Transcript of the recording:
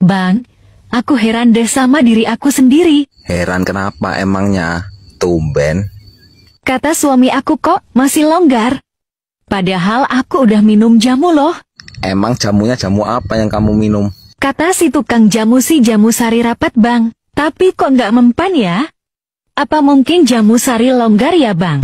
Bang, aku heran deh sama diri aku sendiri. Heran kenapa emangnya? Tumben. Kata suami aku kok masih longgar. Padahal aku udah minum jamu loh. Emang jamunya jamu apa yang kamu minum? Kata si tukang jamu si jamu sari rapat bang. Tapi kok nggak mempan ya? Apa mungkin jamu sari longgar ya bang?